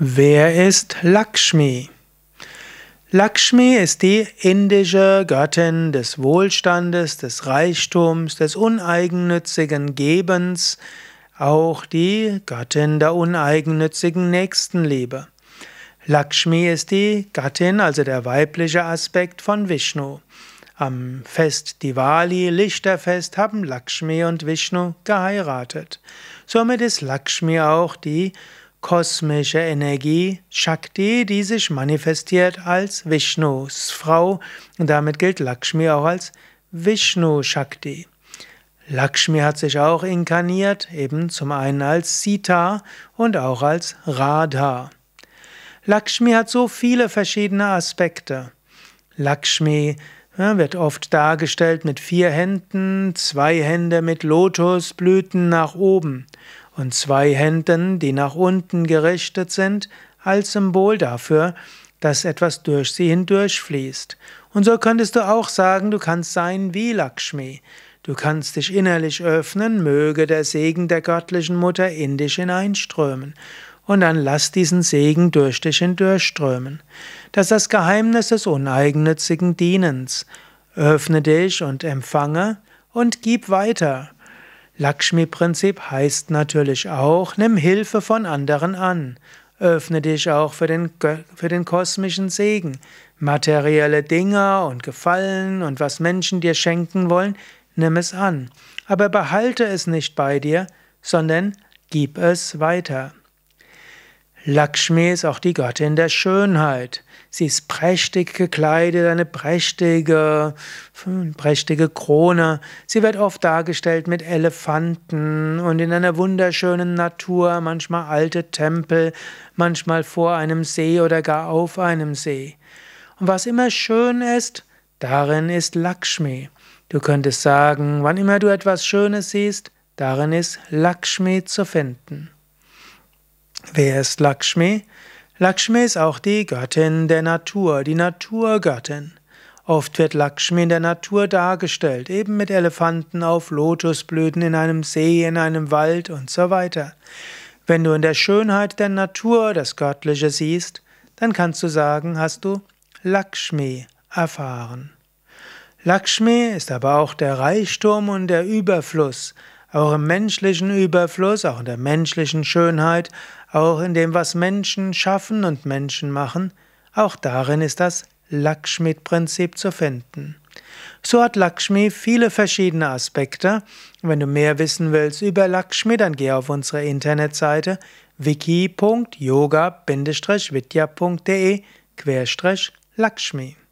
Wer ist Lakshmi? Lakshmi ist die indische Göttin des Wohlstandes, des Reichtums, des uneigennützigen Gebens, auch die Göttin der uneigennützigen Nächstenliebe. Lakshmi ist die Gattin, also der weibliche Aspekt von Vishnu. Am Fest Diwali, Lichterfest, haben Lakshmi und Vishnu geheiratet. Somit ist Lakshmi auch die kosmische Energie, Shakti, die sich manifestiert als Vishnus Frau und damit gilt Lakshmi auch als Vishnu Shakti. Lakshmi hat sich auch inkarniert, eben zum einen als Sita und auch als Radha. Lakshmi hat so viele verschiedene Aspekte. Lakshmi wird oft dargestellt mit vier Händen, zwei Hände mit Lotusblüten nach oben und zwei Händen, die nach unten gerichtet sind, als Symbol dafür, dass etwas durch sie hindurchfließt. Und so könntest du auch sagen, du kannst sein wie Lakshmi. Du kannst dich innerlich öffnen, möge der Segen der göttlichen Mutter in dich hineinströmen. Und dann lass diesen Segen durch dich hindurchströmen. Das ist das Geheimnis des uneigennützigen Dienens. Öffne dich und empfange und gib weiter. Lakshmi-Prinzip heißt natürlich auch, nimm Hilfe von anderen an. Öffne dich auch für den, für den kosmischen Segen. Materielle Dinge und Gefallen und was Menschen dir schenken wollen, nimm es an. Aber behalte es nicht bei dir, sondern gib es weiter. Lakshmi ist auch die Göttin der Schönheit. Sie ist prächtig gekleidet, eine prächtige, prächtige Krone. Sie wird oft dargestellt mit Elefanten und in einer wunderschönen Natur, manchmal alte Tempel, manchmal vor einem See oder gar auf einem See. Und was immer schön ist, darin ist Lakshmi. Du könntest sagen, wann immer du etwas Schönes siehst, darin ist Lakshmi zu finden. Wer ist Lakshmi? Lakshmi ist auch die Göttin der Natur, die Naturgöttin. Oft wird Lakshmi in der Natur dargestellt, eben mit Elefanten auf Lotusblüten in einem See, in einem Wald und so weiter. Wenn du in der Schönheit der Natur das Göttliche siehst, dann kannst du sagen, hast du Lakshmi erfahren. Lakshmi ist aber auch der Reichtum und der Überfluss, auch im menschlichen Überfluss, auch in der menschlichen Schönheit, auch in dem, was Menschen schaffen und Menschen machen, auch darin ist das Lakshmi-Prinzip zu finden. So hat Lakshmi viele verschiedene Aspekte. Wenn du mehr wissen willst über Lakshmi, dann geh auf unsere Internetseite wiki.yoga-vidya.de-lakshmi.